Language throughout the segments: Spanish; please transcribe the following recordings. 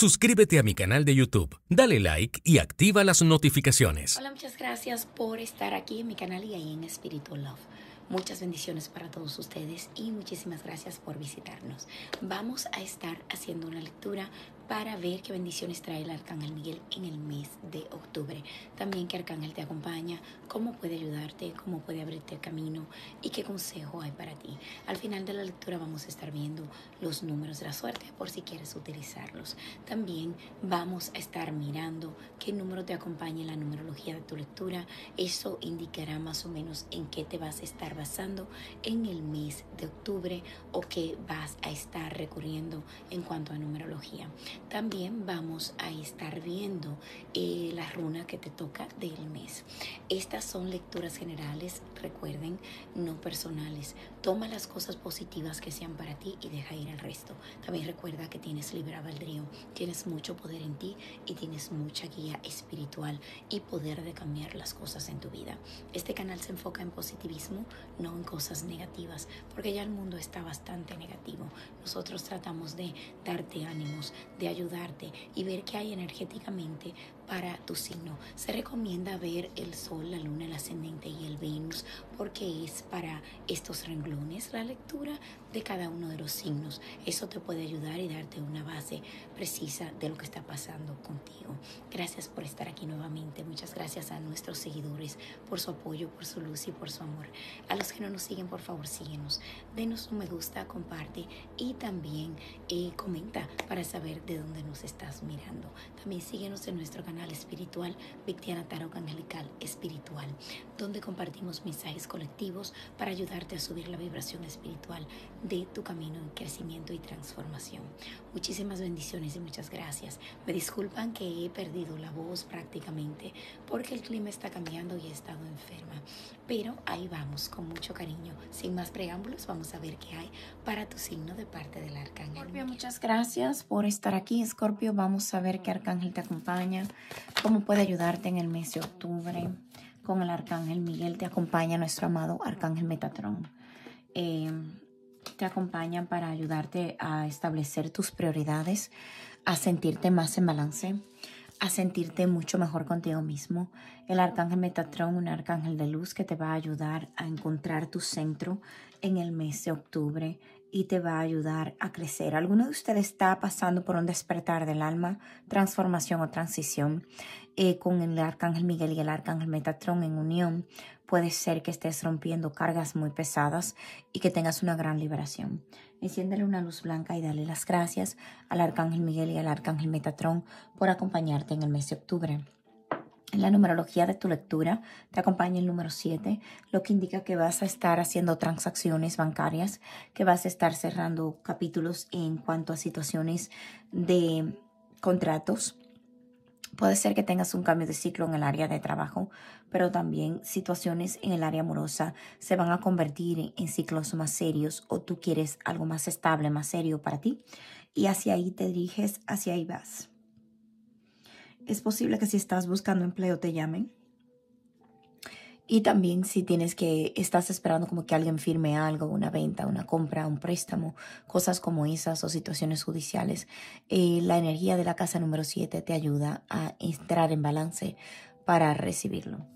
Suscríbete a mi canal de YouTube, dale like y activa las notificaciones. Hola, muchas gracias por estar aquí en mi canal y ahí en Espíritu Love. Muchas bendiciones para todos ustedes y muchísimas gracias por visitarnos. Vamos a estar haciendo una lectura para ver qué bendiciones trae el Arcángel Miguel en el mes de octubre. También qué Arcángel te acompaña, cómo puede ayudarte, cómo puede abrirte el camino y qué consejo hay para ti. Al final de la lectura vamos a estar viendo los números de la suerte por si quieres utilizarlos. También vamos a estar mirando qué número te acompaña en la numerología de tu lectura. Eso indicará más o menos en qué te vas a estar basando en el mes de octubre o qué vas a estar recurriendo en cuanto a numerología. También vamos a estar viendo eh, la runa que te toca del mes. Estas son lecturas generales, recuerden, no personales. Toma las cosas positivas que sean para ti y deja ir el resto. También recuerda que tienes libre albedrío, tienes mucho poder en ti y tienes mucha guía espiritual y poder de cambiar las cosas en tu vida. Este canal se enfoca en positivismo, no en cosas negativas, porque ya el mundo está bastante negativo. Nosotros tratamos de darte ánimos, de ayudarte y ver qué hay energéticamente para tu signo. Se recomienda ver el sol, la luna, el ascendente y el Venus porque es para estos renglones la lectura de cada uno de los signos. Eso te puede ayudar y darte una base precisa de lo que está pasando contigo. Gracias por estar aquí nuevamente. Muchas gracias a nuestros seguidores por su apoyo, por su luz y por su amor. A los que no nos siguen, por favor, síguenos. Denos un me gusta, comparte y también eh, comenta para saber de dónde nos estás mirando. También síguenos en nuestro canal espiritual Victiana Tarot Angelical Espiritual, donde compartimos mensajes colectivos para ayudarte a subir la vibración espiritual de tu camino en crecimiento y transformación. Muchísimas bendiciones y muchas gracias. Me disculpan que he perdido la voz prácticamente porque el clima está cambiando y he estado enferma, pero ahí vamos con mucho cariño. Sin más preámbulos, vamos a ver qué hay para tu signo de parte del arcángel. Scorpio, muchas gracias por estar aquí, Scorpio. Vamos a ver qué arcángel te acompaña, cómo puede ayudarte en el mes de octubre con el Arcángel Miguel, te acompaña nuestro amado Arcángel Metatrón. Eh, te acompañan para ayudarte a establecer tus prioridades, a sentirte más en balance, a sentirte mucho mejor contigo mismo. El arcángel Metatrón, un arcángel de luz que te va a ayudar a encontrar tu centro en el mes de octubre, y te va a ayudar a crecer. ¿Alguno de ustedes está pasando por un despertar del alma, transformación o transición eh, con el arcángel Miguel y el arcángel Metatrón en unión? Puede ser que estés rompiendo cargas muy pesadas y que tengas una gran liberación. Enciéndele una luz blanca y dale las gracias al arcángel Miguel y al arcángel Metatrón por acompañarte en el mes de octubre. En la numerología de tu lectura te acompaña el número 7, lo que indica que vas a estar haciendo transacciones bancarias, que vas a estar cerrando capítulos en cuanto a situaciones de contratos. Puede ser que tengas un cambio de ciclo en el área de trabajo, pero también situaciones en el área amorosa se van a convertir en ciclos más serios o tú quieres algo más estable, más serio para ti. Y hacia ahí te diriges, hacia ahí vas es posible que si estás buscando empleo te llamen. Y también si tienes que, estás esperando como que alguien firme algo, una venta, una compra, un préstamo, cosas como esas o situaciones judiciales, eh, la energía de la casa número 7 te ayuda a entrar en balance para recibirlo.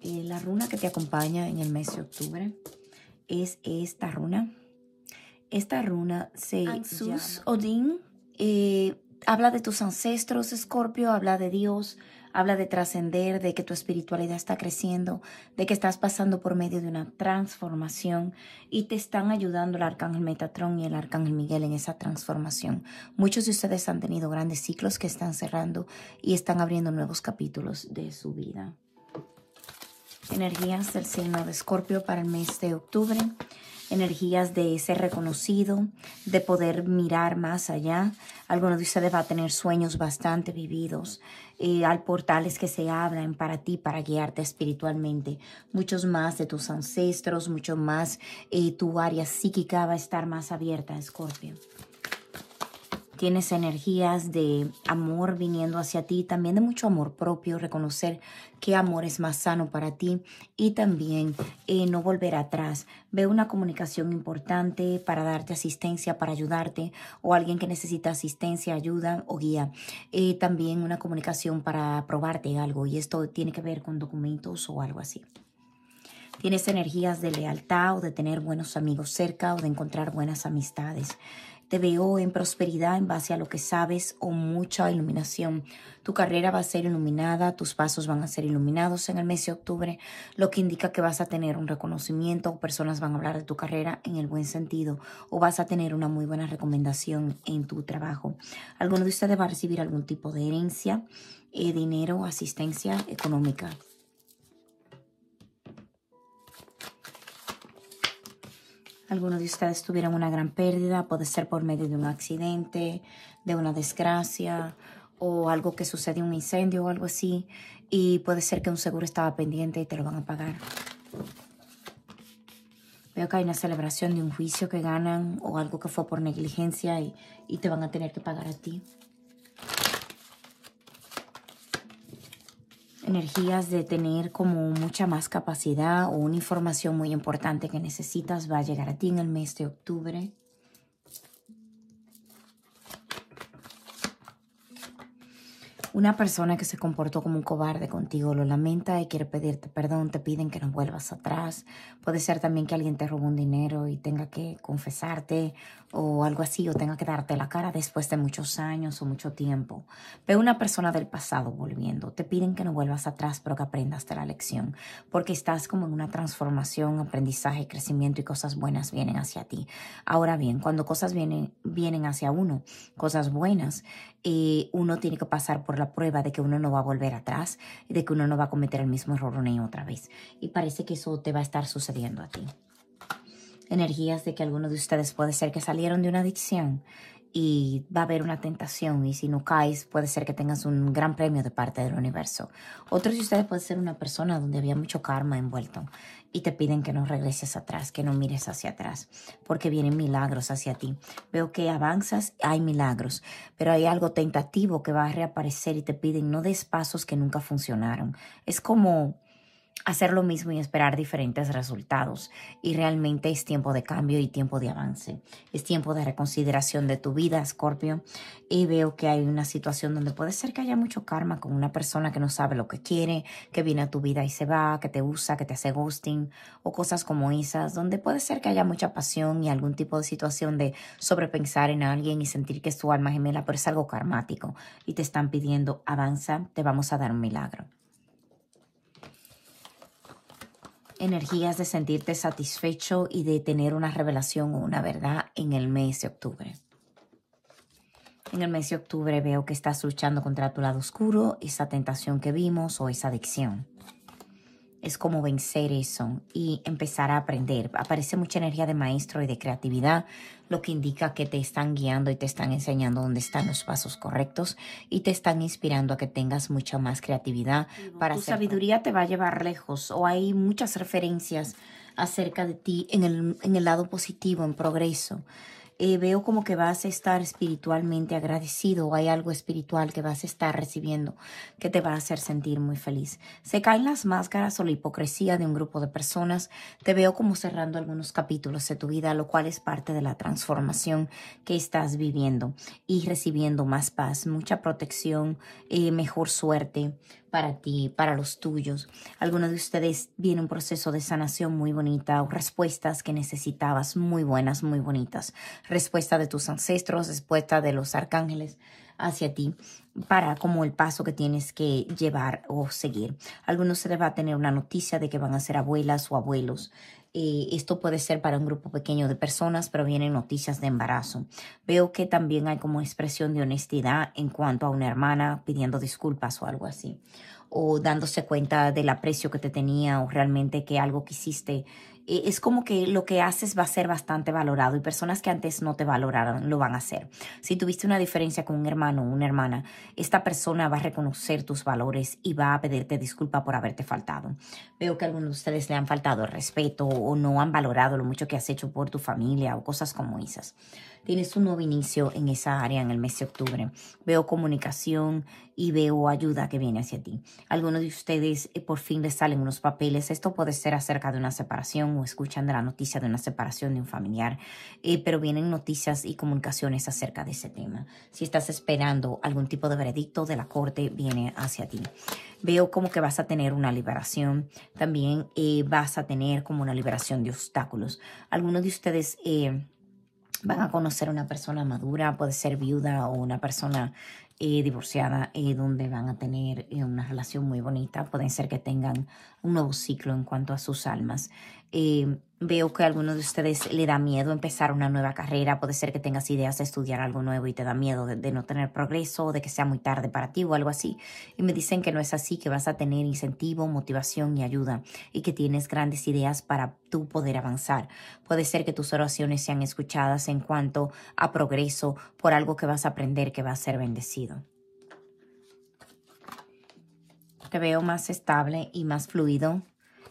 Eh, la runa que te acompaña en el mes de octubre es esta runa. Esta runa se habla de tus ancestros, Escorpio, habla de Dios, habla de trascender, de que tu espiritualidad está creciendo, de que estás pasando por medio de una transformación y te están ayudando el arcángel Metatrón y el arcángel Miguel en esa transformación. Muchos de ustedes han tenido grandes ciclos que están cerrando y están abriendo nuevos capítulos de su vida energías del signo de Escorpio para el mes de octubre, energías de ser reconocido, de poder mirar más allá. Algunos de ustedes va a tener sueños bastante vividos, eh, y al portales que se hablan para ti, para guiarte espiritualmente. Muchos más de tus ancestros, mucho más eh, tu área psíquica va a estar más abierta, Escorpio tienes energías de amor viniendo hacia ti, también de mucho amor propio, reconocer qué amor es más sano para ti y también eh, no volver atrás. Ve una comunicación importante para darte asistencia, para ayudarte o alguien que necesita asistencia, ayuda o guía. Eh, también una comunicación para probarte algo y esto tiene que ver con documentos o algo así. Tienes energías de lealtad o de tener buenos amigos cerca o de encontrar buenas amistades. Te veo en prosperidad en base a lo que sabes o mucha iluminación. Tu carrera va a ser iluminada, tus pasos van a ser iluminados en el mes de octubre, lo que indica que vas a tener un reconocimiento o personas van a hablar de tu carrera en el buen sentido o vas a tener una muy buena recomendación en tu trabajo. Alguno de ustedes va a recibir algún tipo de herencia, eh, dinero, asistencia económica. Algunos de ustedes tuvieron una gran pérdida, puede ser por medio de un accidente, de una desgracia o algo que sucedió, un incendio o algo así. Y puede ser que un seguro estaba pendiente y te lo van a pagar. Veo que hay una celebración de un juicio que ganan o algo que fue por negligencia y, y te van a tener que pagar a ti. energías de tener como mucha más capacidad o una información muy importante que necesitas va a llegar a ti en el mes de octubre. Una persona que se comportó como un cobarde contigo lo lamenta y quiere pedirte perdón, te piden que no vuelvas atrás. Puede ser también que alguien te robó un dinero y tenga que confesarte o algo así, o tenga que darte la cara después de muchos años o mucho tiempo. Ve una persona del pasado volviendo, te piden que no vuelvas atrás, pero que aprendas de la lección, porque estás como en una transformación, aprendizaje, crecimiento y cosas buenas vienen hacia ti. Ahora bien, cuando cosas vienen, vienen hacia uno, cosas buenas, y eh, uno tiene que pasar por la prueba de que uno no va a volver atrás y de que uno no va a cometer el mismo error ni otra vez. Y parece que eso te va a estar sucediendo a ti. Energías de que algunos de ustedes puede ser que salieron de una adicción y va a haber una tentación y si no caes puede ser que tengas un gran premio de parte del universo. Otros de ustedes puede ser una persona donde había mucho karma envuelto y te piden que no regreses atrás, que no mires hacia atrás, porque vienen milagros hacia ti. Veo que avanzas, hay milagros, pero hay algo tentativo que va a reaparecer y te piden no des pasos que nunca funcionaron. Es como hacer lo mismo y esperar diferentes resultados. Y realmente es tiempo de cambio y tiempo de avance. Es tiempo de reconsideración de tu vida, Scorpio. Y veo que hay una situación donde puede ser que haya mucho karma con una persona que no sabe lo que quiere, que viene a tu vida y se va, que te usa, que te hace ghosting o cosas como esas, donde puede ser que haya mucha pasión y algún tipo de situación de sobrepensar en alguien y sentir que es tu alma gemela, pero es algo karmático y te están pidiendo avanza, te vamos a dar un milagro. energías de sentirte satisfecho y de tener una revelación o una verdad en el mes de octubre. En el mes de octubre veo que estás luchando contra tu lado oscuro, esa tentación que vimos o esa adicción es como vencer eso y empezar a aprender. Aparece mucha energía de maestro y de creatividad, lo que indica que te están guiando y te están enseñando dónde están los pasos correctos y te están inspirando a que tengas mucha más creatividad para tu sabiduría te va a llevar lejos o hay muchas referencias acerca de ti en el lado positivo, en progreso. Eh, veo como que vas a estar espiritualmente agradecido o hay algo espiritual que vas a estar recibiendo que te va a hacer sentir muy feliz. Se caen las máscaras o la hipocresía de un grupo de personas. Te veo como cerrando algunos capítulos de tu vida, lo cual es parte de la transformación que estás viviendo y recibiendo más paz, mucha protección, y eh, mejor suerte, para ti, para los tuyos. Algunos de ustedes viene un proceso de sanación muy bonita o respuestas que necesitabas muy buenas, muy bonitas. Respuesta de tus ancestros, respuesta de los arcángeles hacia ti para como el paso que tienes que llevar o seguir. Algunos se les va a tener una noticia de que van a ser abuelas o abuelos eh, esto puede ser para un grupo pequeño de personas, pero vienen noticias de embarazo. Veo que también hay como expresión de honestidad en cuanto a una hermana pidiendo disculpas o algo así, o dándose cuenta del aprecio que te tenía o realmente que algo que hiciste eh, es como que lo que haces va a ser bastante valorado y personas que antes no te valoraron lo van a hacer. Si tuviste una diferencia con un hermano o una hermana, esta persona va a reconocer tus valores y va a pedirte disculpa por haberte faltado. Veo que algunos de ustedes le han faltado respeto o no han valorado lo mucho que has hecho por tu familia o cosas como esas. Tienes un nuevo inicio en esa área en el mes de octubre. Veo comunicación y veo ayuda que viene hacia ti. Algunos de ustedes eh, por fin les salen unos papeles. Esto puede ser acerca de una separación o escuchan de la noticia de una separación de un familiar, eh, pero vienen noticias y comunicaciones acerca de ese tema. Si estás esperando algún tipo de veredicto de la corte, viene hacia ti. Veo como que vas a tener una liberación, también eh, vas a tener como una liberación de obstáculos. Algunos de ustedes... Eh, van a conocer una persona madura, puede ser viuda o una persona divorciada, donde van a tener eh, una relación muy bonita, pueden ser que tengan un nuevo ciclo en cuanto a sus almas. Eh, Veo que a algunos de ustedes le da miedo empezar una nueva carrera. Puede ser que tengas ideas de estudiar algo nuevo y te da miedo de, no tener progreso o de que sea muy tarde para ti o algo así. Y me dicen que no es así, que vas a tener incentivo, motivación y ayuda y que tienes grandes ideas para tú poder avanzar. Puede ser que tus oraciones sean escuchadas en cuanto a progreso por algo que vas a aprender que va a ser bendecido te veo más estable y más fluido.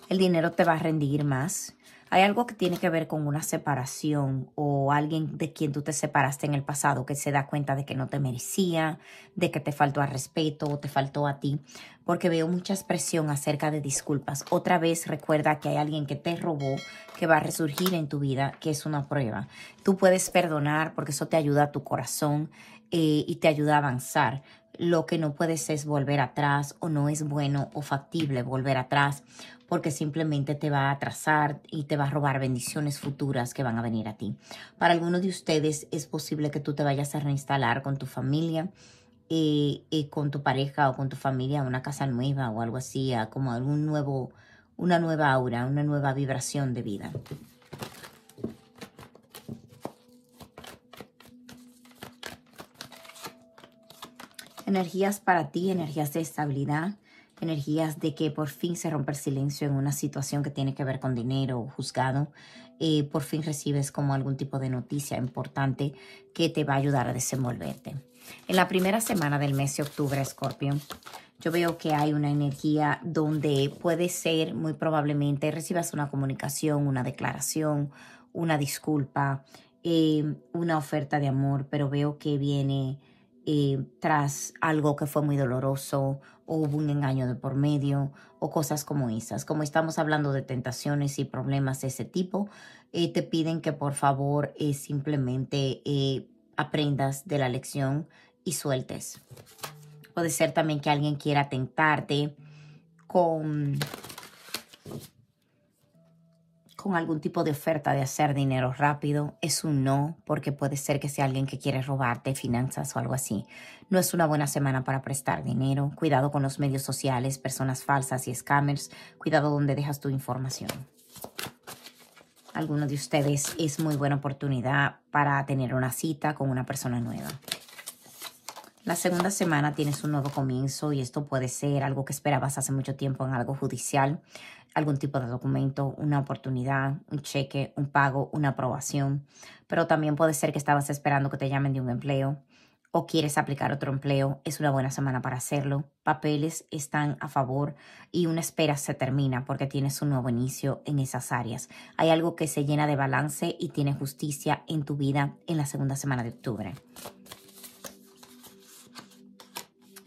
El dinero te va a rendir más. Hay algo que tiene que ver con una separación o alguien de quien tú te separaste en el pasado que se da cuenta de que no te merecía, de que te faltó a respeto o te faltó a ti, porque veo mucha expresión acerca de disculpas. Otra vez recuerda que hay alguien que te robó, que va a resurgir en tu vida, que es una prueba. Tú puedes perdonar porque eso te ayuda a tu corazón eh, y te ayuda a avanzar lo que no puedes es volver atrás o no es bueno o factible volver atrás porque simplemente te va a atrasar y te va a robar bendiciones futuras que van a venir a ti. Para algunos de ustedes es posible que tú te vayas a reinstalar con tu familia, eh, con tu pareja o con tu familia a una casa nueva o algo así, como algún nuevo, una nueva aura, una nueva vibración de vida. Energías para ti, energías de estabilidad, energías de que por fin se rompe el silencio en una situación que tiene que ver con dinero o juzgado, eh, por fin recibes como algún tipo de noticia importante que te va a ayudar a desenvolverte. En la primera semana del mes de octubre, Scorpio, yo veo que hay una energía donde puede ser muy probablemente recibas una comunicación, una declaración, una disculpa, eh, una oferta de amor, pero veo que viene eh, tras algo que fue muy doloroso o hubo un engaño de por medio o cosas como esas. Como estamos hablando de tentaciones y problemas de ese tipo, eh, te piden que por favor eh, simplemente aprendas de la lección y sueltes. Puede ser también que alguien quiera tentarte con con algún tipo de oferta de hacer dinero rápido, es un no, porque puede ser que sea alguien que quiere robarte finanzas o algo así. No es una buena semana para prestar dinero. Cuidado con los medios sociales, personas falsas y scammers. Cuidado donde dejas tu información. Alguno de ustedes es muy buena oportunidad para tener una cita con una persona nueva. La segunda semana tienes un nuevo comienzo y esto puede ser algo que esperabas hace mucho tiempo en algo judicial, algún tipo de documento, una oportunidad, un cheque, un pago, una aprobación, pero también puede ser que estabas esperando que te llamen de un empleo o quieres aplicar otro empleo, es una buena semana para hacerlo. Papeles están a favor y una espera se termina porque tienes un nuevo inicio en esas áreas. Hay algo que se llena de balance y tiene justicia en tu vida en la segunda semana de octubre.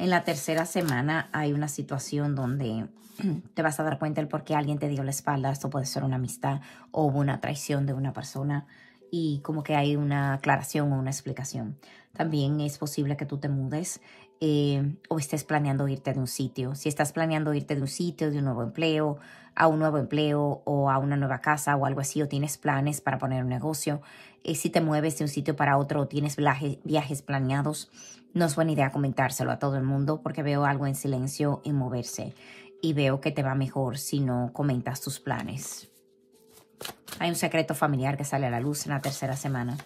En la tercera semana hay una situación donde te vas a dar cuenta del por qué alguien te dio la espalda. Esto puede ser una amistad o una traición de una persona y como que hay una aclaración o una explicación. También es posible que tú te mudes eh, o estés planeando irte de un sitio. Si estás planeando irte de un sitio, de un nuevo empleo, a un nuevo empleo o a una nueva casa o algo así, o tienes planes para poner un negocio, eh, si te mueves de un sitio para otro o tienes viajes planeados, no es buena idea comentárselo a todo el mundo porque veo algo en silencio y moverse. Y veo que te va mejor si no comentas tus planes. Hay un secreto familiar que sale a la luz en la tercera semana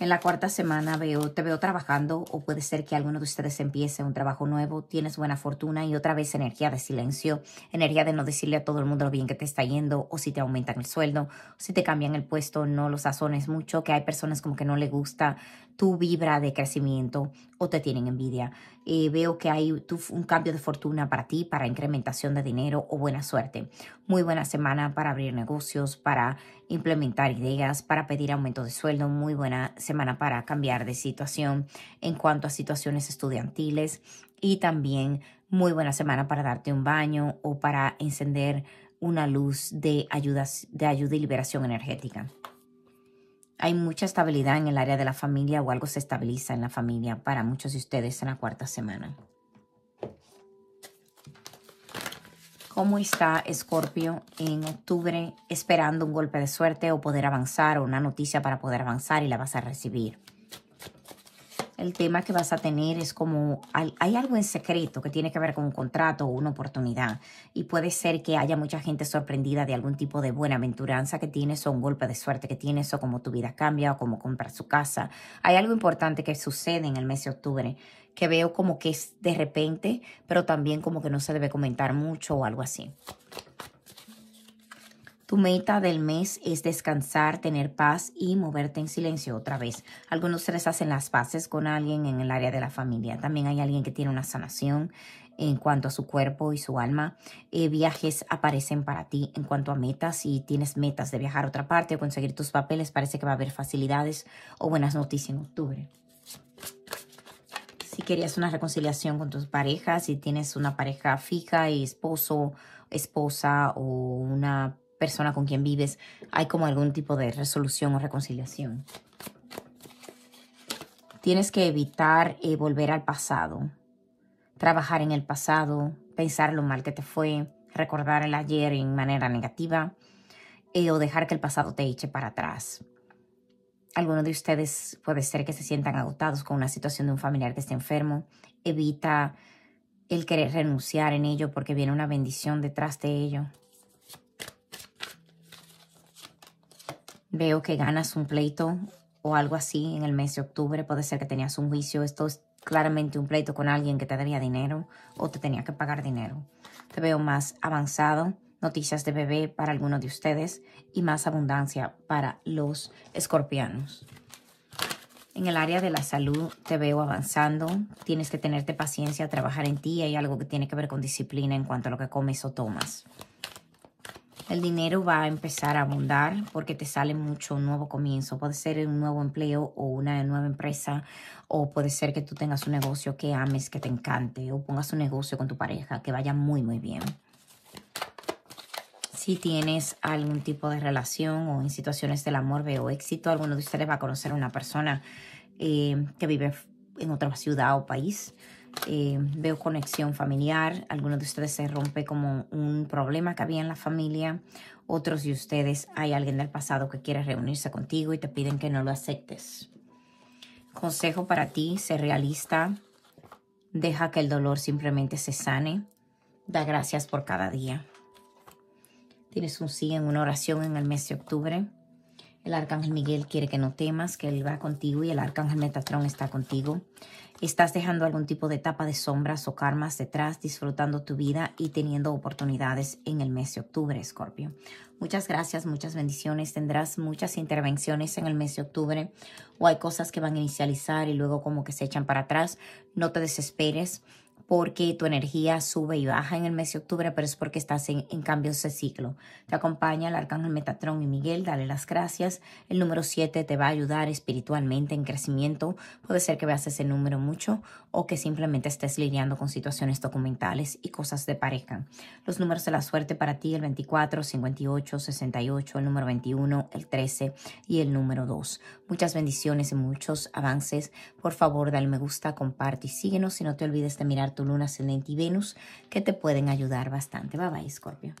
en la cuarta semana veo, te veo trabajando o puede ser que alguno de ustedes empiece un trabajo nuevo, tienes buena fortuna y otra vez energía de silencio, energía de no decirle a todo el mundo lo bien que te está yendo o si te aumentan el sueldo, si te cambian el puesto, no lo sazones mucho, que hay personas como que no le gusta tu vibra de crecimiento o te tienen envidia. Eh, veo que hay un cambio de fortuna para ti, para incrementación de dinero o buena suerte. Muy buena semana para abrir negocios, para implementar ideas, para pedir aumento de sueldo. Muy buena semana para cambiar de situación en cuanto a situaciones estudiantiles. Y también muy buena semana para darte un baño o para encender una luz de de ayuda y liberación energética hay mucha estabilidad en el área de la familia o algo se estabiliza en la familia para muchos de ustedes en la cuarta semana. ¿Cómo está Escorpio en octubre esperando un golpe de suerte o poder avanzar o una noticia para poder avanzar y la vas a recibir? el tema que vas a tener es como hay algo en secreto que tiene que ver con un contrato o una oportunidad y puede ser que haya mucha gente sorprendida de algún tipo de buena aventuranza que tienes o un golpe de suerte que tienes o como tu vida cambia o como compras su casa. Hay algo importante que sucede en el mes de octubre que veo como que es de repente, pero también como que no se debe comentar mucho o algo así. Tu meta del mes es descansar, tener paz y moverte en silencio otra vez. Algunos de hacen las paces con alguien en el área de la familia. También hay alguien que tiene una sanación en cuanto a su cuerpo y su alma. Eh, viajes aparecen para ti en cuanto a metas. Si tienes metas de viajar a otra parte o conseguir tus papeles, parece que va a haber facilidades o buenas noticias en octubre. Si querías una reconciliación con tus parejas, si tienes una pareja fija y esposo, esposa o una persona con quien vives hay como algún tipo de resolución o reconciliación. Tienes que evitar eh, volver al pasado, trabajar en el pasado, pensar lo mal que te fue, recordar el ayer en manera negativa eh, o dejar que el pasado te eche para atrás. Alguno de ustedes puede ser que se sientan agotados con una situación de un familiar que esté enfermo. Evita el querer renunciar en ello porque viene una bendición detrás de ello. veo que ganas un pleito o algo así en el mes de octubre, puede ser que tenías un juicio, esto es claramente un pleito con alguien que te debía dinero o te tenía que pagar dinero. Te veo más avanzado, noticias de bebé para algunos de ustedes y más abundancia para los escorpianos. En el área de la salud te veo avanzando, tienes que tenerte paciencia, trabajar en ti, hay algo que tiene que ver con disciplina en cuanto a lo que comes o tomas. El dinero va a empezar a abundar porque te sale mucho un nuevo comienzo. Puede ser un nuevo empleo o una nueva empresa o puede ser que tú tengas un negocio que ames, que te encante o pongas un negocio con tu pareja que vaya muy, muy bien. Si tienes algún tipo de relación o en situaciones del amor veo éxito, alguno de ustedes va a conocer a una persona eh, que vive en otra ciudad o país eh, veo conexión familiar. Algunos de ustedes se rompe como un problema que había en la familia. Otros de ustedes, hay alguien del pasado que quiere reunirse contigo y te piden que no lo aceptes. Consejo para ti, sé realista. Deja que el dolor simplemente se sane. Da gracias por cada día. Tienes un sí en una oración en el mes de octubre. El arcángel Miguel quiere que no temas, que él va contigo y el arcángel Metatrón está contigo. Estás dejando algún tipo de etapa de sombras o karmas detrás, disfrutando tu vida y teniendo oportunidades en el mes de octubre, Escorpio. Muchas gracias, muchas bendiciones. Tendrás muchas intervenciones en el mes de octubre o hay cosas que van a inicializar y luego como que se echan para atrás. No te desesperes porque tu energía sube y baja en el mes de octubre, pero es porque estás en, en de ese ciclo. Te acompaña el arcángel Metatrón y Miguel, dale las gracias. El número 7 te va a ayudar espiritualmente en crecimiento. Puede ser que veas ese número mucho o que simplemente estés lidiando con situaciones documentales y cosas de pareja. Los números de la suerte para ti, el 24, 58, 68, el número 21, el 13 y el número 2. Muchas bendiciones y muchos avances. Por favor, dale me gusta, comparte y síguenos y no te olvides de mirar tu luna ascendente y Venus que te pueden ayudar bastante. Bye bye, Scorpio.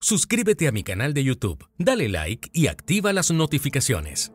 Suscríbete a mi canal de YouTube, dale like y activa las notificaciones.